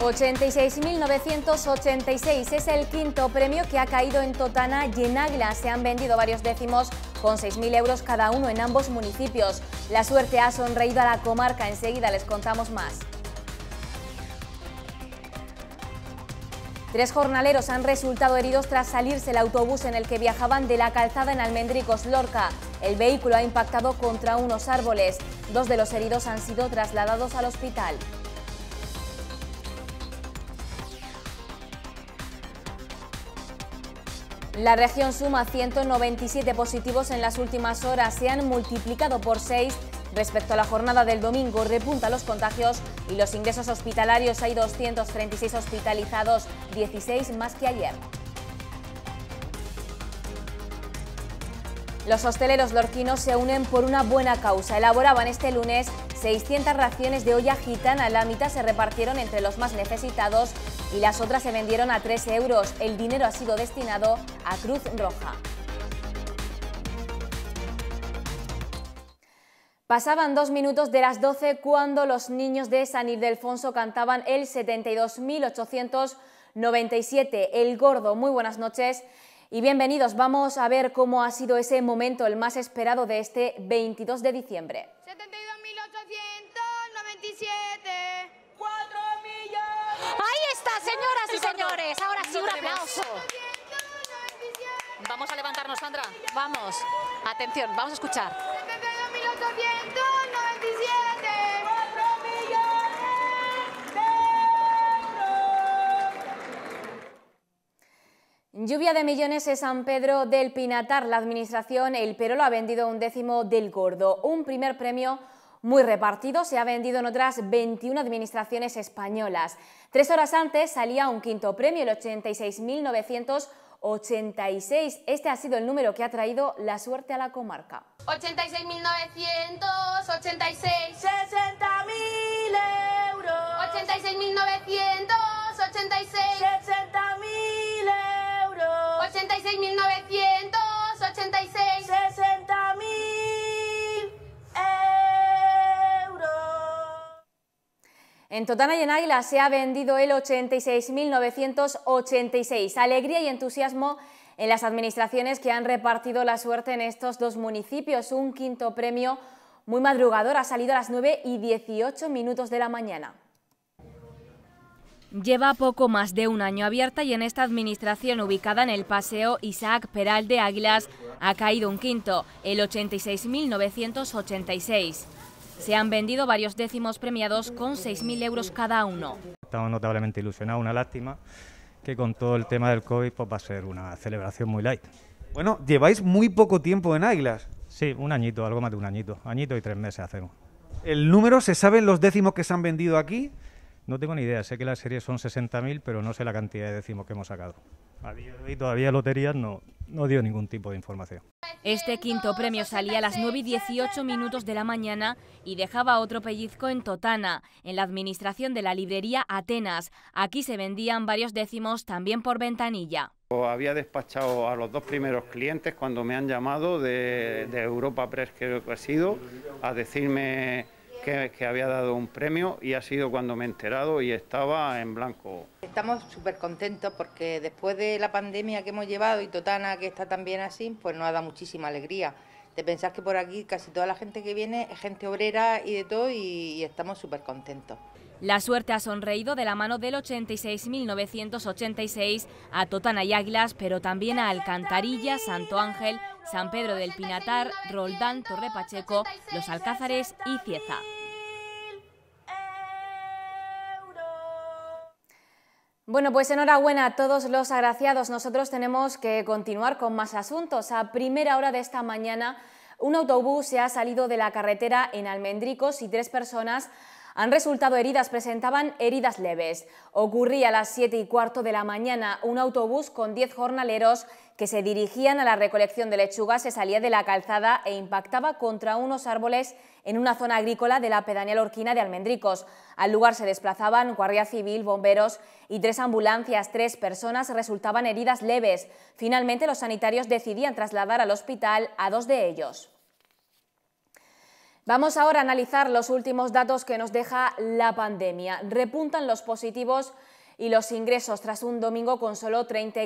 86.986 es el quinto premio que ha caído en Totana y en Águila. Se han vendido varios décimos con 6.000 euros cada uno en ambos municipios. La suerte ha sonreído a la comarca. Enseguida les contamos más. Tres jornaleros han resultado heridos tras salirse el autobús en el que viajaban de la calzada en Almendricos, Lorca. El vehículo ha impactado contra unos árboles. Dos de los heridos han sido trasladados al hospital. La región suma 197 positivos en las últimas horas, se han multiplicado por 6 Respecto a la jornada del domingo, repunta los contagios y los ingresos hospitalarios. Hay 236 hospitalizados, 16 más que ayer. Los hosteleros lorquinos se unen por una buena causa. Elaboraban este lunes 600 raciones de olla gitana. La mitad se repartieron entre los más necesitados y las otras se vendieron a 3 euros. El dinero ha sido destinado a Cruz Roja. Pasaban dos minutos de las 12 cuando los niños de San Ildefonso cantaban el 72.897. El Gordo, muy buenas noches y bienvenidos. Vamos a ver cómo ha sido ese momento, el más esperado de este 22 de diciembre. Es pues ahora sí, un aplauso. Vamos a levantarnos, Sandra. Vamos. Atención, vamos a escuchar. Lluvia de millones en San Pedro del Pinatar. La administración El lo ha vendido un décimo del gordo. Un primer premio muy repartido, se ha vendido en otras 21 administraciones españolas. Tres horas antes salía un quinto premio, el 86.986. Este ha sido el número que ha traído la suerte a la comarca. 86.986 60.000 euros. 86.986 60.000 euros. 86.900. En Totana y en Águilas se ha vendido el 86.986. Alegría y entusiasmo en las administraciones que han repartido la suerte en estos dos municipios. Un quinto premio muy madrugador ha salido a las 9 y 18 minutos de la mañana. Lleva poco más de un año abierta y en esta administración ubicada en el Paseo Isaac Peral de Águilas ha caído un quinto, el 86.986. Se han vendido varios décimos premiados con 6.000 euros cada uno. Estamos notablemente ilusionados, una lástima que con todo el tema del COVID pues va a ser una celebración muy light. Bueno, lleváis muy poco tiempo en Águilas. Sí, un añito, algo más de un añito, añito y tres meses hacemos. ¿El número se saben los décimos que se han vendido aquí? No tengo ni idea, sé que las series son 60.000, pero no sé la cantidad de décimos que hemos sacado. A día todavía loterías no, no dio ningún tipo de información. Este quinto premio salía a las 9 y 18 minutos de la mañana y dejaba otro pellizco en Totana, en la administración de la librería Atenas. Aquí se vendían varios décimos también por ventanilla. Había despachado a los dos primeros clientes cuando me han llamado de, Europa Press, creo que ha sido, a decirme que, había dado un premio y ha sido cuando me he enterado y estaba en blanco. Estamos súper contentos porque después de la pandemia que hemos llevado y Totana que está también así, pues nos ha dado muchísima alegría. Te pensás que por aquí casi toda la gente que viene es gente obrera y de todo y, y estamos súper contentos. La suerte ha sonreído de la mano del 86.986 a Totana y Águilas, pero también a Alcantarilla, Santo Ángel, San Pedro del Pinatar, Roldán, Torrepacheco, Los Alcázares y Cieza. Bueno, pues enhorabuena a todos los agraciados. Nosotros tenemos que continuar con más asuntos. A primera hora de esta mañana, un autobús se ha salido de la carretera en Almendricos y tres personas han resultado heridas, presentaban heridas leves. Ocurría a las 7 y cuarto de la mañana un autobús con 10 jornaleros que se dirigían a la recolección de lechugas se salía de la calzada e impactaba contra unos árboles en una zona agrícola de la pedanía lorquina de Almendricos. Al lugar se desplazaban guardia civil, bomberos y tres ambulancias. Tres personas resultaban heridas leves. Finalmente los sanitarios decidían trasladar al hospital a dos de ellos. Vamos ahora a analizar los últimos datos que nos deja la pandemia. Repuntan los positivos y los ingresos tras un domingo con solo 30,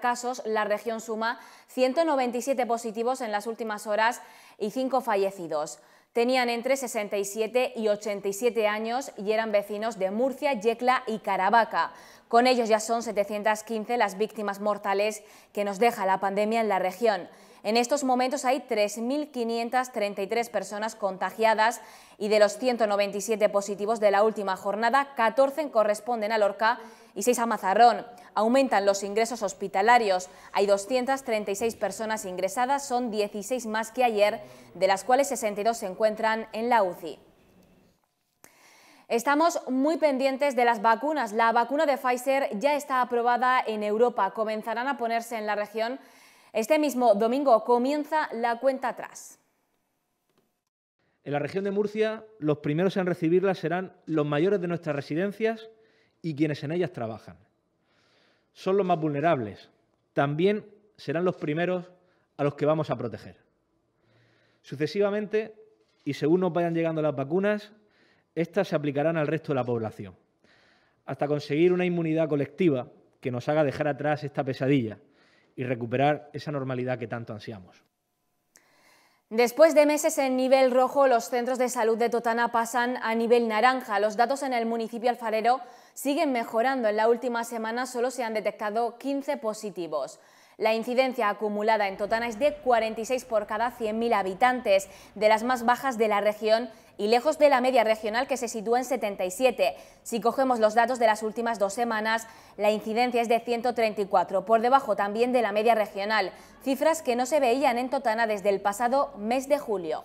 casos. La región suma 197 positivos en las últimas horas y 5 fallecidos. Tenían entre 67 y 87 años y eran vecinos de Murcia, Yecla y Caravaca. Con ellos ya son 715 las víctimas mortales que nos deja la pandemia en la región. En estos momentos hay 3.533 personas contagiadas y de los 197 positivos de la última jornada, 14 corresponden a Lorca y 6 a Mazarrón. Aumentan los ingresos hospitalarios. Hay 236 personas ingresadas, son 16 más que ayer, de las cuales 62 se encuentran en la UCI. Estamos muy pendientes de las vacunas. La vacuna de Pfizer ya está aprobada en Europa. Comenzarán a ponerse en la región. Este mismo domingo comienza la cuenta atrás. En la región de Murcia, los primeros en recibirla serán los mayores de nuestras residencias y quienes en ellas trabajan. Son los más vulnerables. También serán los primeros a los que vamos a proteger. Sucesivamente, y según nos vayan llegando las vacunas, estas se aplicarán al resto de la población, hasta conseguir una inmunidad colectiva que nos haga dejar atrás esta pesadilla y recuperar esa normalidad que tanto ansiamos. Después de meses en nivel rojo, los centros de salud de Totana pasan a nivel naranja. Los datos en el municipio alfarero siguen mejorando. En la última semana solo se han detectado 15 positivos. La incidencia acumulada en Totana es de 46 por cada 100.000 habitantes, de las más bajas de la región y lejos de la media regional que se sitúa en 77. Si cogemos los datos de las últimas dos semanas, la incidencia es de 134, por debajo también de la media regional, cifras que no se veían en Totana desde el pasado mes de julio.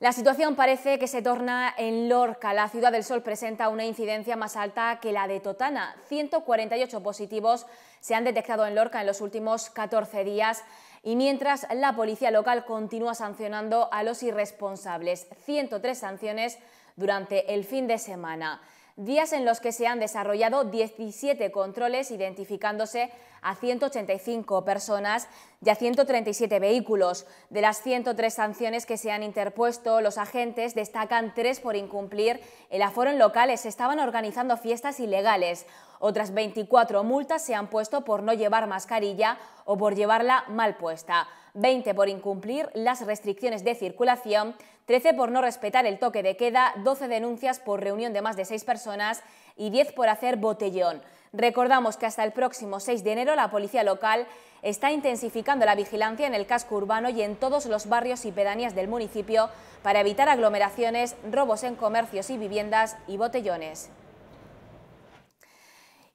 La situación parece que se torna en Lorca. La ciudad del Sol presenta una incidencia más alta que la de Totana. 148 positivos se han detectado en Lorca en los últimos 14 días y mientras la policía local continúa sancionando a los irresponsables. 103 sanciones durante el fin de semana días en los que se han desarrollado 17 controles identificándose a 185 personas y a 137 vehículos. De las 103 sanciones que se han interpuesto, los agentes destacan tres por incumplir el aforo en locales. Se estaban organizando fiestas ilegales. Otras 24 multas se han puesto por no llevar mascarilla o por llevarla mal puesta. 20 por incumplir las restricciones de circulación 13 por no respetar el toque de queda, 12 denuncias por reunión de más de 6 personas y 10 por hacer botellón. Recordamos que hasta el próximo 6 de enero la policía local está intensificando la vigilancia en el casco urbano y en todos los barrios y pedanías del municipio para evitar aglomeraciones, robos en comercios y viviendas y botellones.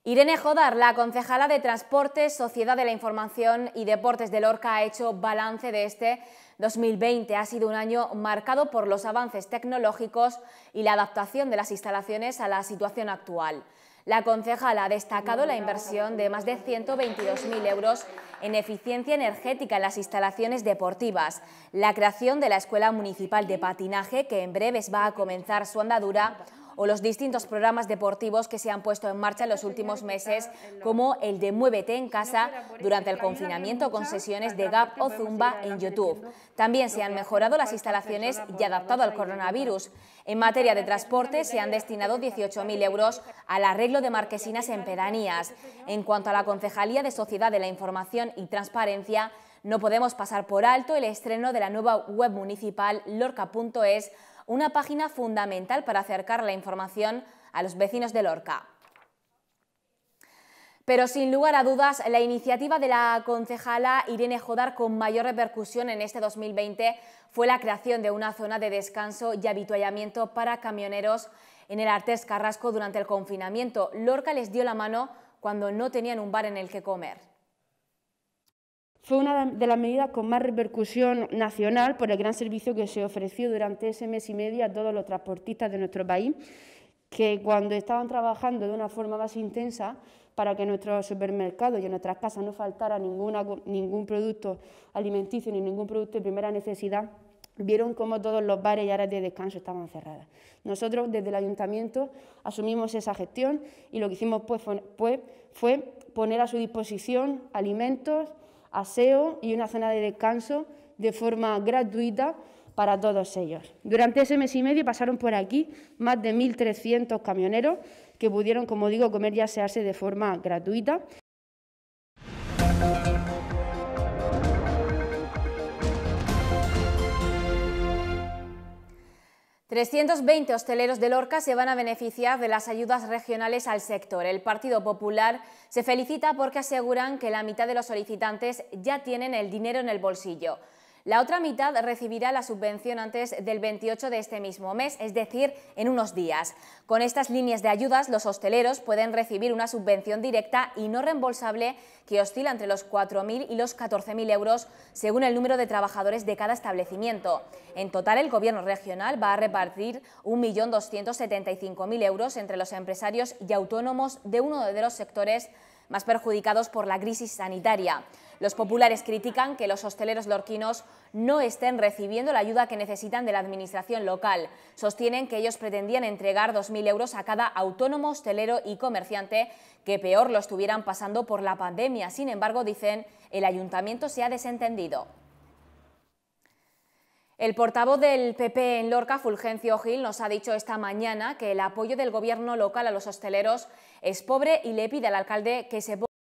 Irene Jodar, la concejala de Transportes, Sociedad de la Información y Deportes de Lorca, ha hecho balance de este 2020. Ha sido un año marcado por los avances tecnológicos y la adaptación de las instalaciones a la situación actual. La concejala ha destacado la inversión de más de 122.000 euros en eficiencia energética en las instalaciones deportivas, la creación de la Escuela Municipal de Patinaje, que en breves va a comenzar su andadura o los distintos programas deportivos que se han puesto en marcha en los últimos meses, como el de Muévete en casa durante el confinamiento con sesiones de GAP o Zumba en YouTube. También se han mejorado las instalaciones y adaptado al coronavirus. En materia de transporte se han destinado 18.000 euros al arreglo de marquesinas en pedanías. En cuanto a la Concejalía de Sociedad de la Información y Transparencia, no podemos pasar por alto el estreno de la nueva web municipal lorca.es una página fundamental para acercar la información a los vecinos de Lorca. Pero sin lugar a dudas, la iniciativa de la concejala Irene Jodar con mayor repercusión en este 2020 fue la creación de una zona de descanso y habituallamiento para camioneros en el Artes Carrasco durante el confinamiento. Lorca les dio la mano cuando no tenían un bar en el que comer. Fue una de las medidas con más repercusión nacional por el gran servicio que se ofreció durante ese mes y medio a todos los transportistas de nuestro país, que cuando estaban trabajando de una forma más intensa para que en nuestros supermercados y en nuestras casas no faltara ningún producto alimenticio ni ningún producto de primera necesidad, vieron cómo todos los bares y áreas de descanso estaban cerradas. Nosotros desde el ayuntamiento asumimos esa gestión y lo que hicimos pues, fue poner a su disposición alimentos, aseo y una zona de descanso de forma gratuita para todos ellos. Durante ese mes y medio pasaron por aquí más de 1.300 camioneros que pudieron, como digo, comer y asearse de forma gratuita 320 hosteleros de Lorca se van a beneficiar de las ayudas regionales al sector. El Partido Popular se felicita porque aseguran que la mitad de los solicitantes ya tienen el dinero en el bolsillo. La otra mitad recibirá la subvención antes del 28 de este mismo mes, es decir, en unos días. Con estas líneas de ayudas, los hosteleros pueden recibir una subvención directa y no reembolsable que oscila entre los 4.000 y los 14.000 euros según el número de trabajadores de cada establecimiento. En total, el Gobierno regional va a repartir 1.275.000 euros entre los empresarios y autónomos de uno de los sectores más perjudicados por la crisis sanitaria. Los populares critican que los hosteleros lorquinos no estén recibiendo la ayuda que necesitan de la administración local. Sostienen que ellos pretendían entregar 2.000 euros a cada autónomo, hostelero y comerciante que peor lo estuvieran pasando por la pandemia. Sin embargo, dicen, el ayuntamiento se ha desentendido. El portavoz del PP en Lorca, Fulgencio Gil, nos ha dicho esta mañana que el apoyo del gobierno local a los hosteleros es pobre y le pide al alcalde que se